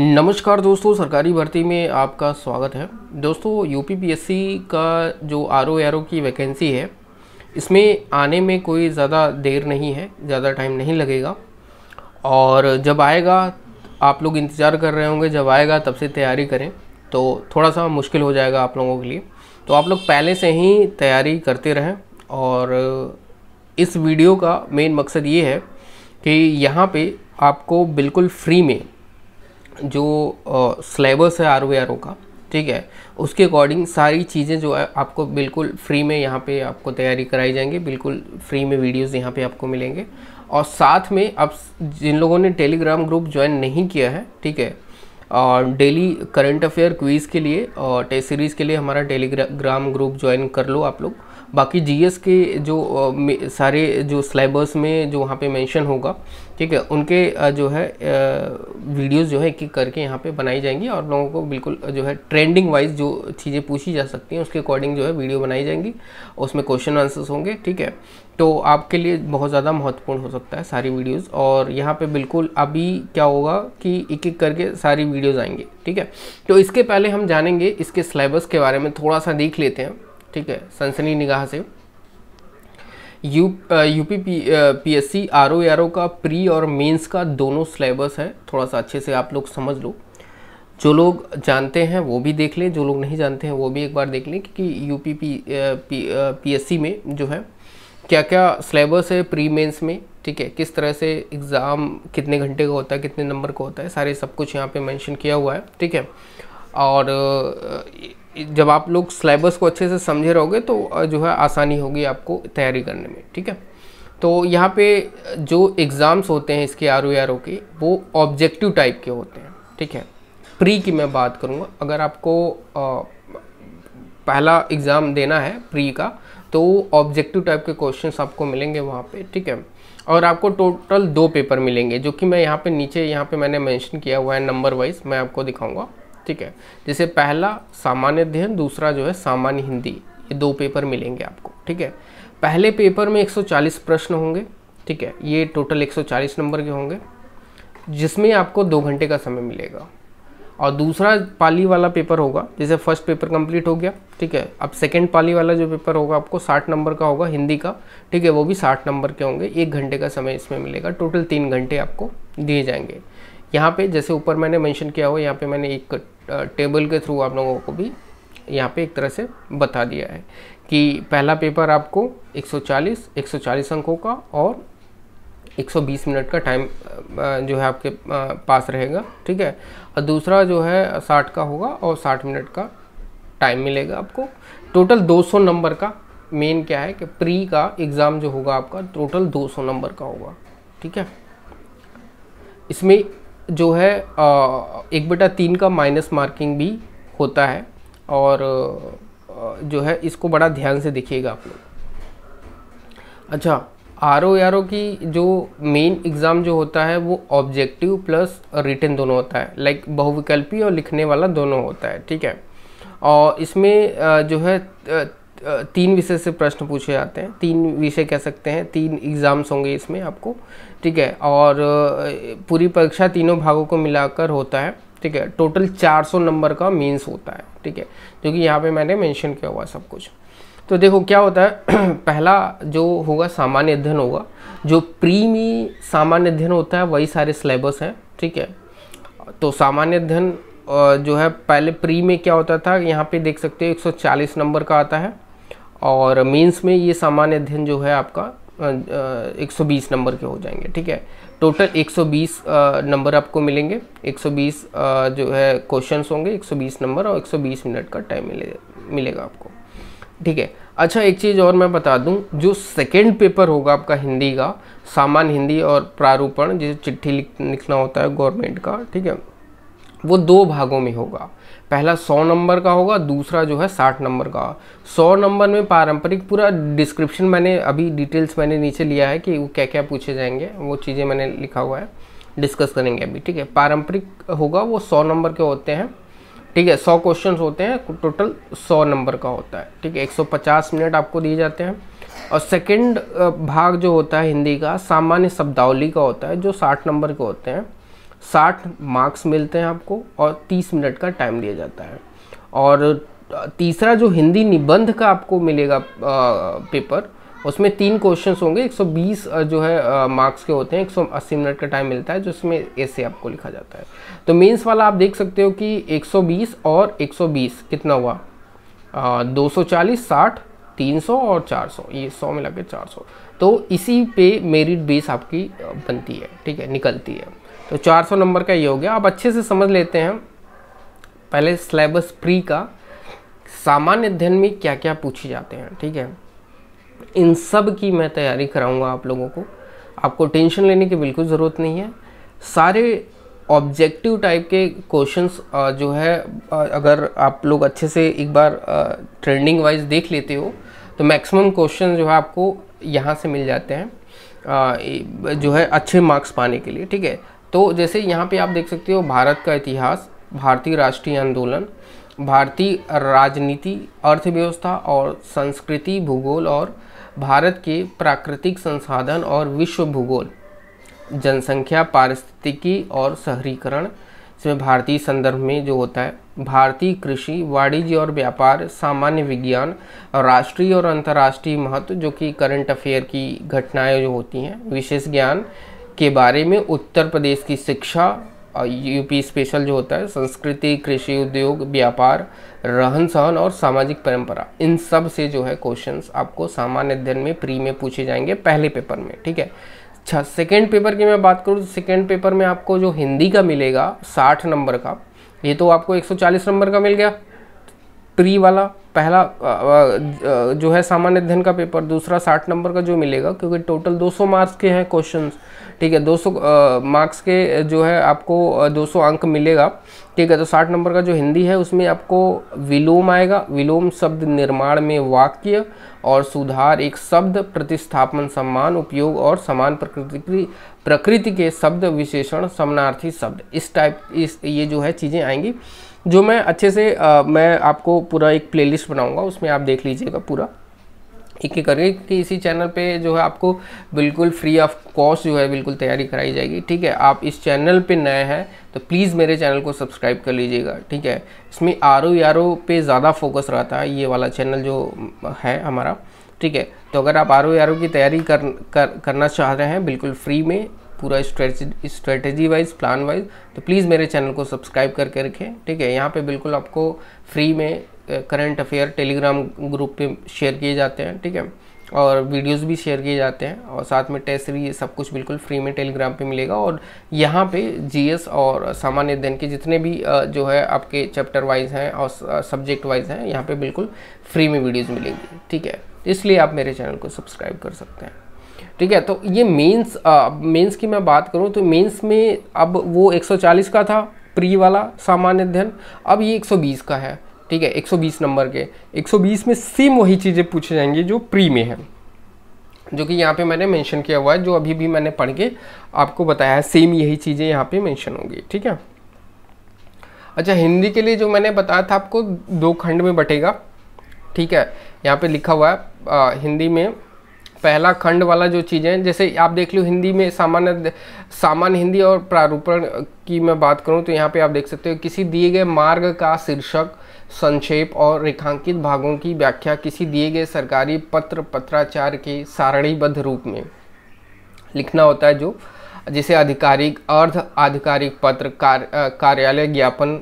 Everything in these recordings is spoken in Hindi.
नमस्कार दोस्तों सरकारी भर्ती में आपका स्वागत है दोस्तों यू का जो आर ओ की वैकेंसी है इसमें आने में कोई ज़्यादा देर नहीं है ज़्यादा टाइम नहीं लगेगा और जब आएगा आप लोग इंतज़ार कर रहे होंगे जब आएगा तब से तैयारी करें तो थोड़ा सा मुश्किल हो जाएगा आप लोगों के लिए तो आप लोग पहले से ही तैयारी करते रहें और इस वीडियो का मेन मकसद ये है कि यहाँ पे आपको बिल्कुल फ्री में जो सिलेबस है आर वी आर ओ का ठीक है उसके अकॉर्डिंग सारी चीज़ें जो है आपको बिल्कुल फ्री में यहाँ पे आपको तैयारी कराई जाएंगी बिल्कुल फ्री में वीडियोस यहाँ पे आपको मिलेंगे और साथ में अब जिन लोगों ने टेलीग्राम ग्रुप ज्वाइन नहीं किया है ठीक है और डेली करंट अफेयर क्वीज़ के लिए और टेस्ट सीरीज़ के लिए हमारा टेलीग्राम ग्रुप ज्वाइन कर लो आप लोग बाकी जीएस के जो सारे जो सिलेबस में जो वहाँ पे मेंशन होगा ठीक है उनके जो है वीडियोस जो है एक एक करके यहाँ पे बनाई जाएंगी और लोगों को बिल्कुल जो है ट्रेंडिंग वाइज जो चीज़ें पूछी जा सकती हैं उसके अकॉर्डिंग जो है वीडियो बनाई जाएंगी उसमें क्वेश्चन आंसर्स होंगे ठीक है तो आपके लिए बहुत ज़्यादा महत्वपूर्ण हो सकता है सारी वीडियोज़ और यहाँ पर बिल्कुल अभी क्या होगा कि एक एक करके सारी वीडियोज़ आएंगे ठीक है तो इसके पहले हम जानेंगे इसके सिलेबस के बारे में थोड़ा सा देख लेते हैं ठीक है सनसनी निगाह से U U P P S C R O R O का प्री और मेंस का दोनों सिलेबस है थोड़ा सा अच्छे से आप लोग समझ लो जो लोग जानते हैं वो भी देख लें जो लोग नहीं जानते हैं वो भी एक बार देख लें क्योंकि U P P S C में जो है क्या क्या सिलेबस है प्री मेंस में ठीक है किस तरह से एग्ज़ाम कितने घंटे का होता है कितने नंबर का होता है सारे सब कुछ यहाँ पर मैंशन किया हुआ है ठीक है और जब आप लोग सिलेबस को अच्छे से समझे रहोगे तो जो है आसानी होगी आपको तैयारी करने में ठीक है तो यहाँ पे जो एग्ज़ाम्स होते हैं इसके आर ओ आर ओ के वो ऑब्जेक्टिव टाइप के होते हैं ठीक है प्री की मैं बात करूँगा अगर आपको आ, पहला एग्ज़ाम देना है प्री का तो ऑब्जेक्टिव टाइप के क्वेश्चंस आपको मिलेंगे वहाँ पे ठीक है और आपको टोटल दो पेपर मिलेंगे जो कि मैं यहाँ पे नीचे यहाँ पे मैंने मेंशन किया हुआ है नंबर वाइज मैं आपको दिखाऊंगा ठीक है जैसे पहला सामान्य अध्ययन दूसरा जो है सामान्य हिंदी ये दो पेपर मिलेंगे आपको ठीक है पहले पेपर में 140 प्रश्न होंगे ठीक है ये टोटल 140 नंबर के होंगे जिसमें आपको दो घंटे का समय मिलेगा और दूसरा पाली वाला पेपर होगा जैसे फर्स्ट पेपर कंप्लीट हो गया ठीक है अब सेकंड पाली वाला जो पेपर होगा आपको 60 नंबर का होगा हिंदी का ठीक है वो भी 60 नंबर के होंगे एक घंटे का समय इसमें मिलेगा टोटल तीन घंटे आपको दिए जाएंगे यहाँ पे जैसे ऊपर मैंने मेंशन किया हुआ यहाँ पे मैंने एक टेबल के थ्रू आप लोगों को भी यहाँ पे एक तरह से बता दिया है कि पहला पेपर आपको 140 140 अंकों का और 120 मिनट का टाइम जो है आपके पास रहेगा ठीक है और दूसरा जो है 60 का होगा और 60 मिनट का टाइम मिलेगा आपको टोटल 200 नंबर का मेन क्या है कि प्री का एग्ज़ाम जो होगा आपका टोटल 200 नंबर का होगा ठीक है इसमें जो है एक बटा तीन का माइनस मार्किंग भी होता है और जो है इसको बड़ा ध्यान से देखिएगा आप लोग अच्छा आर ओ आर ओ की जो मेन एग्ज़ाम जो होता है वो ऑब्जेक्टिव प्लस रिटर्न दोनों होता है लाइक बहुविकल्पी और लिखने वाला दोनों होता है ठीक है और इसमें जो है तीन विषय से प्रश्न पूछे जाते हैं तीन विषय कह सकते हैं तीन एग्ज़ाम्स होंगे इसमें आपको ठीक है और पूरी परीक्षा तीनों भागों को मिलाकर होता है ठीक है टोटल 400 नंबर का मीन्स होता है ठीक है जो कि यहाँ पे मैंने मेंशन किया हुआ सब कुछ तो देखो क्या होता है पहला जो होगा सामान्य अध्ययन होगा जो प्री में सामान्य अध्ययन होता है वही सारे सिलेबस हैं ठीक है तो सामान्य अध्ययन जो है पहले प्री में क्या होता था यहाँ पे देख सकते हो 140 नंबर का आता है और मीन्स में ये सामान्य अध्ययन जो है आपका 120 नंबर के हो जाएंगे ठीक है टोटल 120 नंबर आपको मिलेंगे 120 जो है क्वेश्चंस होंगे 120 नंबर और 120 मिनट का टाइम मिले, मिलेगा आपको ठीक है अच्छा एक चीज़ और मैं बता दूं जो सेकेंड पेपर होगा आपका हिंदी का सामान्य हिंदी और प्रारूपण जिसे चिट्ठी लिख लिखना होता है गवर्नमेंट का ठीक है वो दो भागों में होगा पहला सौ नंबर का होगा दूसरा जो है साठ नंबर का सौ नंबर में पारंपरिक पूरा डिस्क्रिप्शन मैंने अभी डिटेल्स मैंने नीचे लिया है कि वो क्या क्या पूछे जाएंगे वो चीज़ें मैंने लिखा हुआ है डिस्कस करेंगे अभी ठीक है पारंपरिक होगा वो सौ नंबर के होते हैं ठीक है सौ क्वेश्चन होते हैं टोटल सौ नंबर का होता है ठीक है एक सौ पचास मिनट आपको दिए जाते हैं और सेकेंड भाग जो होता है हिंदी का सामान्य शब्दावली का होता है जो साठ नंबर के होते हैं साठ मार्क्स मिलते हैं आपको और तीस मिनट का टाइम दिया जाता है और तीसरा जो हिंदी निबंध का आपको मिलेगा पेपर उसमें तीन क्वेश्चन होंगे 120 जो है मार्क्स के होते हैं 180 मिनट का टाइम मिलता है जिसमें ऐसे आपको लिखा जाता है तो मेंस वाला आप देख सकते हो कि 120 और 120 कितना हुआ आ, 240 60 300 और 400 ये 100 मिला के 400 तो इसी पे मेरिट बेस आपकी बनती है ठीक है निकलती है तो 400 नंबर का ये हो गया अब अच्छे से समझ लेते हैं पहले सिलेबस प्री का सामान्य अध्ययन में क्या क्या पूछे जाते हैं ठीक है इन सब की मैं तैयारी कराऊंगा आप लोगों को आपको टेंशन लेने की बिल्कुल ज़रूरत नहीं है सारे ऑब्जेक्टिव टाइप के क्वेश्चंस जो है अगर आप लोग अच्छे से एक बार ट्रेंडिंग वाइज देख लेते हो तो मैक्सिमम क्वेश्चन जो है आपको यहाँ से मिल जाते हैं जो है अच्छे मार्क्स पाने के लिए ठीक है तो जैसे यहाँ पे आप देख सकते हो भारत का इतिहास भारतीय राष्ट्रीय आंदोलन भारतीय राजनीति अर्थव्यवस्था और संस्कृति भूगोल और भारत के प्राकृतिक संसाधन और विश्व भूगोल जनसंख्या पारिस्थितिकी और शहरीकरण इसमें भारतीय संदर्भ में जो होता है भारतीय कृषि वाणिज्य और व्यापार सामान्य विज्ञान राष्ट्रीय और अंतर्राष्ट्रीय महत्व जो कि करंट अफेयर की घटनाएं जो होती हैं विशेष ज्ञान के बारे में उत्तर प्रदेश की शिक्षा यूपी स्पेशल जो होता है संस्कृति कृषि उद्योग व्यापार रहन सहन और सामाजिक परंपरा इन सब से जो है क्वेश्चंस आपको सामान्य अध्ययन में प्री में पूछे जाएंगे पहले पेपर में ठीक है अच्छा सेकेंड पेपर की मैं बात करूँ तो सेकेंड पेपर में आपको जो हिंदी का मिलेगा साठ नंबर का ये तो आपको एक नंबर का मिल गया प्री वाला पहला जो है सामान्य अध्ययन का पेपर दूसरा साठ नंबर का जो मिलेगा क्योंकि टोटल 200 मार्क्स के हैं क्वेश्चंस ठीक है 200 मार्क्स के जो है आपको 200 अंक मिलेगा ठीक है तो 60 नंबर का जो हिंदी है उसमें आपको विलोम आएगा विलोम शब्द निर्माण में वाक्य और सुधार एक शब्द प्रतिस्थापन सम्मान उपयोग और समान प्रकृति की प्रकृति के शब्द विशेषण समानार्थी शब्द इस टाइप इस ये जो है चीज़ें आएंगी जो मैं अच्छे से आ, मैं आपको पूरा एक प्लेलिस्ट बनाऊंगा उसमें आप देख लीजिएगा पूरा एक एक करके कि इसी चैनल पे जो है आपको बिल्कुल फ्री ऑफ कॉस्ट जो है बिल्कुल तैयारी कराई जाएगी ठीक है आप इस चैनल पे नए हैं तो प्लीज़ मेरे चैनल को सब्सक्राइब कर लीजिएगा ठीक है इसमें आर ओ आर ओ पे ज़्यादा फोकस रहता है ये वाला चैनल जो है हमारा ठीक है तो अगर आप आर ओ आर ओ की तैयारी कर, कर करना चाह रहे हैं बिल्कुल फ्री में पूरा स्ट्रेटजी वाइज प्लान वाइज तो प्लीज़ मेरे चैनल को सब्सक्राइब करके रखें ठीक है यहाँ पे बिल्कुल आपको फ्री में करंट अफेयर टेलीग्राम ग्रुप पे शेयर किए जाते हैं ठीक है और वीडियोस भी शेयर किए जाते हैं और साथ में टेस्ट ये सब कुछ बिल्कुल फ्री में टेलीग्राम पे मिलेगा और यहाँ पे जीएस और सामान्य अध्ययन के जितने भी जो है आपके चैप्टर वाइज हैं और सब्जेक्ट वाइज हैं यहाँ पे बिल्कुल फ्री में वीडियोस मिलेंगी ठीक है इसलिए आप मेरे चैनल को सब्सक्राइब कर सकते हैं ठीक है तो ये मेंस मेंस की मैं बात करूँ तो मेंस में अब वो 140 का था प्री वाला सामान्य अध्ययन अब ये 120 का है ठीक है 120 नंबर के 120 में सेम वही चीज़ें पूछी जाएंगी जो प्री में है जो कि यहाँ पे मैंने मेंशन किया हुआ है जो अभी भी मैंने पढ़ के आपको बताया है सेम यही चीज़ें यहाँ पे मेंशन होंगी ठीक है अच्छा हिंदी के लिए जो मैंने बताया था आपको दो खंड में बटेगा ठीक है यहाँ पे लिखा हुआ है आ, हिंदी में पहला खंड वाला जो चीज़ें जैसे आप देख लो हिंदी में सामान्य सामान्य हिंदी और प्रारूपण की मैं बात करूँ तो यहाँ पे आप देख सकते हो किसी दिए गए मार्ग का शीर्षक संक्षेप और रेखांकित भागों की व्याख्या किसी दिए गए सरकारी पत्र पत्राचार के सारणीबद्ध रूप में लिखना होता है जो जिसे आधिकारिक अर्ध आधिकारिक पत्र कार, कार्यालय ज्ञापन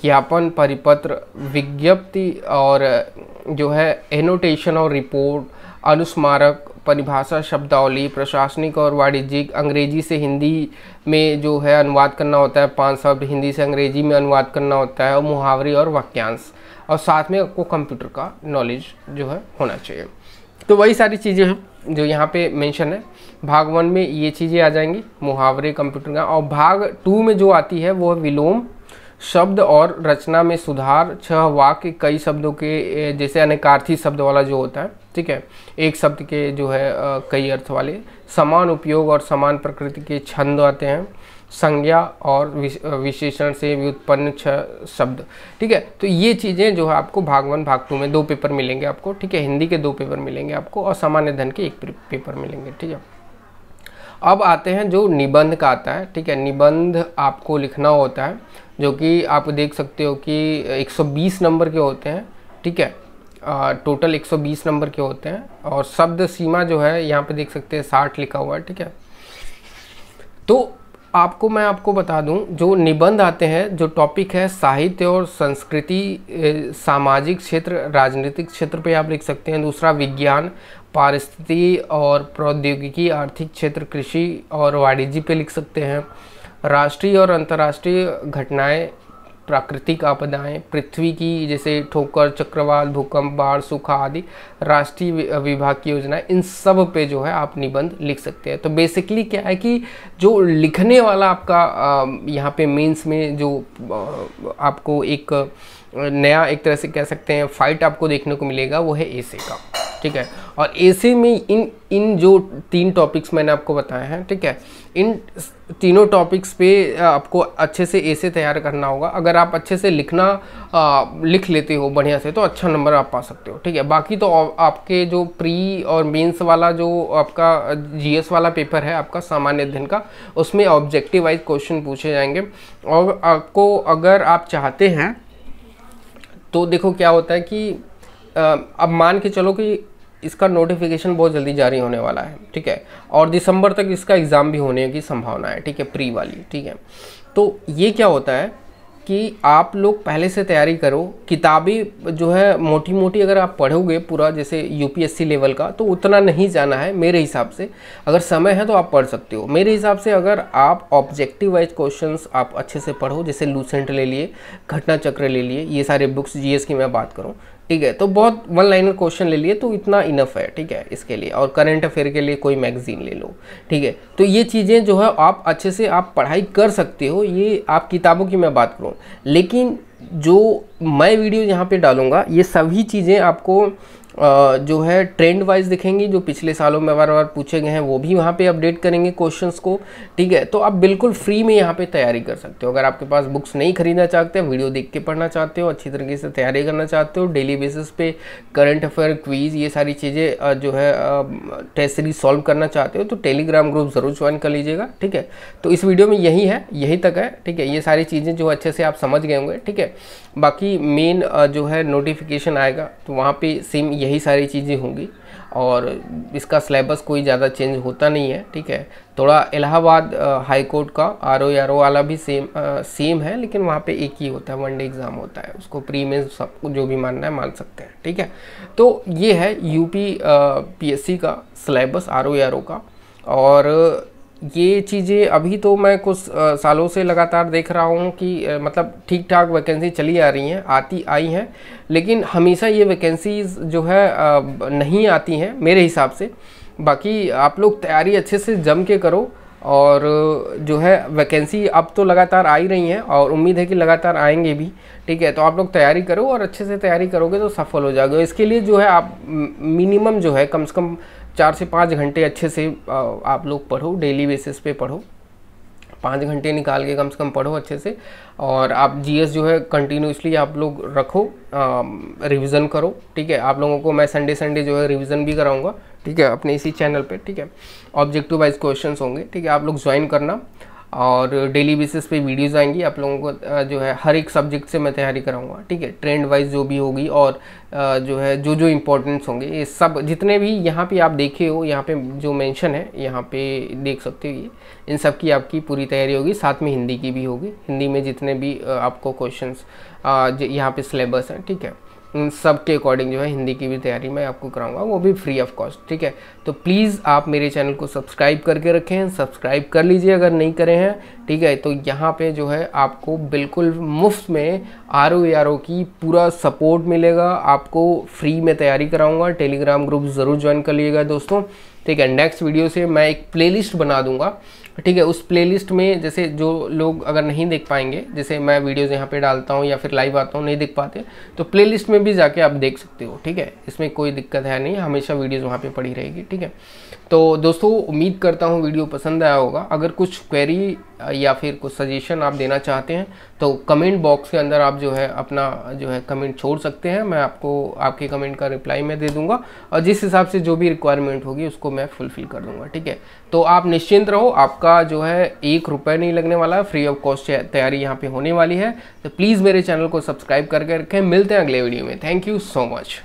ज्ञापन परिपत्र विज्ञप्ति और जो है एनोटेशन और रिपोर्ट अनुस्मारक परिभाषा शब्दावली प्रशासनिक और वाणिज्यिक अंग्रेजी से हिंदी में जो है अनुवाद करना होता है पांच शब्द हिंदी से अंग्रेजी में अनुवाद करना होता है और मुहावरे और वाक्यांश और साथ में आपको कंप्यूटर का नॉलेज जो है होना चाहिए तो वही सारी चीज़ें हैं जो यहाँ पे मेंशन है भाग वन में ये चीज़ें आ जाएंगी मुहावरे कंप्यूटर का और भाग टू में जो आती है वो है विलोम शब्द और रचना में सुधार छह वाक्य कई शब्दों के जैसे अनेकार्थी शब्द वाला जो होता है ठीक है एक शब्द के जो है आ, कई अर्थ वाले समान उपयोग और समान प्रकृति के छंद आते हैं संज्ञा और विशेषण से भी उत्पन्न शब्द ठीक है तो ये चीज़ें जो है आपको भाग वन भाग टू में दो पेपर मिलेंगे आपको ठीक है हिंदी के दो पेपर मिलेंगे आपको और सामान्य धन के एक पेपर मिलेंगे ठीक है अब आते हैं जो निबंध का आता है ठीक है निबंध आपको लिखना होता है जो कि आप देख सकते हो कि 120 नंबर के होते हैं ठीक है टोटल 120 नंबर के होते हैं और शब्द सीमा जो है यहाँ पे देख सकते हैं 60 लिखा हुआ है ठीक है तो आपको मैं आपको बता दूं जो निबंध आते हैं जो टॉपिक है साहित्य और संस्कृति सामाजिक क्षेत्र राजनीतिक क्षेत्र पे आप लिख सकते हैं दूसरा विज्ञान पारिस्थिति और प्रौद्योगिकी आर्थिक क्षेत्र कृषि और वाणिज्य पे लिख सकते हैं राष्ट्रीय और अंतर्राष्ट्रीय घटनाएं प्राकृतिक आपदाएं पृथ्वी की जैसे ठोकर चक्रवात भूकंप बाढ़ सूखा आदि राष्ट्रीय विभाग की योजना इन सब पे जो है आप निबंध लिख सकते हैं तो बेसिकली क्या है कि जो लिखने वाला आपका यहाँ पे मेंस में जो आपको एक नया एक तरह से कह सकते हैं फाइट आपको देखने को मिलेगा वो है एसे का ठीक है और ऐसे में इन इन जो तीन टॉपिक्स मैंने आपको बताए हैं ठीक है इन तीनों टॉपिक्स पे आपको अच्छे से ऐसे तैयार करना होगा अगर आप अच्छे से लिखना आ, लिख लेते हो बढ़िया से तो अच्छा नंबर आप पा सकते हो ठीक है बाकी तो आपके जो प्री और मेंस वाला जो आपका जीएस वाला पेपर है आपका सामान्य अध्ययन का उसमें ऑब्जेक्टिव वाइज क्वेश्चन पूछे जाएंगे और आपको अगर आप चाहते हैं तो देखो क्या होता है कि अब मान के चलो कि इसका नोटिफिकेशन बहुत जल्दी जारी होने वाला है ठीक है और दिसंबर तक इसका एग्ज़ाम भी होने की संभावना है ठीक है प्री वाली ठीक है तो ये क्या होता है कि आप लोग पहले से तैयारी करो किताबें जो है मोटी मोटी अगर आप पढ़ोगे पूरा जैसे यूपीएससी लेवल का तो उतना नहीं जाना है मेरे हिसाब से अगर समय है तो आप पढ़ सकते हो मेरे हिसाब से अगर आप ऑब्जेक्टिव वाइज क्वेश्चंस आप अच्छे से पढ़ो जैसे लूसेंट ले लिए घटना चक्र ले लिए ये सारे बुक्स जीएस की मैं बात करूँ ठीक है तो बहुत वन लाइनर क्वेश्चन ले लिए तो इतना इनफ है ठीक है इसके लिए और करंट अफेयर के लिए कोई मैगजीन ले लो ठीक है तो ये चीज़ें जो है आप अच्छे से आप पढ़ाई कर सकते हो ये आप किताबों की मैं बात करूँ लेकिन जो मैं वीडियो यहाँ पे डालूँगा ये सभी चीज़ें आपको जो है ट्रेंड वाइज दिखेंगी जो पिछले सालों में बार बार पूछे गए हैं वो भी वहाँ पे अपडेट करेंगे क्वेश्चंस को ठीक है तो आप बिल्कुल फ्री में यहाँ पे तैयारी कर सकते हो अगर आपके पास बुक्स नहीं खरीदना चाहते वीडियो देख के पढ़ना चाहते हो अच्छी तरीके से तैयारी करना चाहते हो डेली बेसिस पे करंट अफेयर क्वीज ये सारी चीज़ें जो है टेस्ट सीरीज सॉल्व करना चाहते हो तो टेलीग्राम ग्रुप ज़रूर ज्वाइन कर लीजिएगा ठीक है तो इस वीडियो में यही है यही तक है ठीक है ये सारी चीज़ें जो अच्छे से आप समझ गए होंगे ठीक है बाकी मेन जो है नोटिफिकेशन आएगा तो वहाँ पर सेम यही सारी चीज़ें होंगी और इसका सिलेबस कोई ज़्यादा चेंज होता नहीं है ठीक है थोड़ा इलाहाबाद हाई कोर्ट का आर ओ आर ओ वाला भी सेम आ, सेम है लेकिन वहाँ पे एक ही होता है वन डे एग्ज़ाम होता है उसको प्री में सब जो भी मानना है मान सकते हैं ठीक है तो ये है यूपी पीएससी का syllabus R O R O का और ये चीज़ें अभी तो मैं कुछ सालों से लगातार देख रहा हूँ कि मतलब ठीक ठाक वैकेंसी चली आ रही हैं आती आई हैं लेकिन हमेशा ये वैकेंसीज जो है नहीं आती हैं मेरे हिसाब से बाकी आप लोग तैयारी अच्छे से जम के करो और जो है वैकेंसी अब तो लगातार आ ही रही हैं और उम्मीद है कि लगातार आएंगे भी ठीक है तो आप लोग तैयारी करो और अच्छे से तैयारी करोगे तो सफल हो जाओगे इसके लिए जो है आप मिनिमम जो है कम से कम चार से पाँच घंटे अच्छे से आप लोग पढ़ो डेली बेसिस पे पढ़ो पाँच घंटे निकाल के कम से कम पढ़ो अच्छे से और आप जीएस जो है कंटिन्यूसली आप लोग रखो रिवीजन करो ठीक है आप लोगों को मैं संडे संडे जो है रिवीजन भी कराऊंगा ठीक है अपने इसी चैनल पे ठीक है ऑब्जेक्टिव वाइज क्वेश्चंस होंगे ठीक है आप लोग ज्वाइन करना और डेली बेसिस पे वीडियोस आएंगी आप लोगों को जो है हर एक सब्जेक्ट से मैं तैयारी कराऊंगा ठीक है ट्रेंड वाइज जो भी होगी और जो है जो जो इम्पोर्टेंट्स होंगे ये सब जितने भी यहाँ पे आप देखे हो यहाँ पे जो मेंशन है यहाँ पे देख सकते हो ये इन सब की आपकी पूरी तैयारी होगी साथ में हिंदी की भी होगी हिंदी में जितने भी आपको क्वेश्चन यहाँ पे सिलेबस हैं ठीक है उन सब के अकॉर्डिंग जो है हिंदी की भी तैयारी मैं आपको कराऊंगा वो भी फ्री ऑफ कॉस्ट ठीक है तो प्लीज़ आप मेरे चैनल को सब्सक्राइब करके रखें सब्सक्राइब कर लीजिए अगर नहीं करें हैं ठीक है तो यहाँ पे जो है आपको बिल्कुल मुफ्त में आर ओ आर ओ की पूरा सपोर्ट मिलेगा आपको फ्री में तैयारी कराऊँगा टेलीग्राम ग्रुप ज़रूर ज्वाइन कर लीजिएगा दोस्तों ठीक है नेक्स्ट वीडियो से मैं एक लिस्ट बना दूंगा ठीक है उस प्लेलिस्ट में जैसे जो लोग अगर नहीं देख पाएंगे जैसे मैं वीडियोज़ यहाँ पे डालता हूँ या फिर लाइव आता हूँ नहीं देख पाते तो प्लेलिस्ट में भी जाके आप देख सकते हो ठीक है इसमें कोई दिक्कत है नहीं हमेशा वीडियोज़ वहाँ पे पड़ी रहेगी ठीक है तो दोस्तों उम्मीद करता हूँ वीडियो पसंद आया होगा अगर कुछ क्वेरी या फिर कुछ सजेशन आप देना चाहते हैं तो कमेंट बॉक्स के अंदर आप जो है अपना जो है कमेंट छोड़ सकते हैं मैं आपको आपके कमेंट का रिप्लाई मैं दे दूंगा और जिस हिसाब से जो भी रिक्वायरमेंट होगी उसको मैं फुलफ़िल कर दूंगा ठीक है तो आप निश्चिंत रहो आप आपका जो है एक रुपये नहीं लगने वाला फ्री ऑफ कॉस्ट तैयारी यहाँ पे होने वाली है तो प्लीज़ मेरे चैनल को सब्सक्राइब करके रखें मिलते हैं अगले वीडियो में थैंक यू सो मच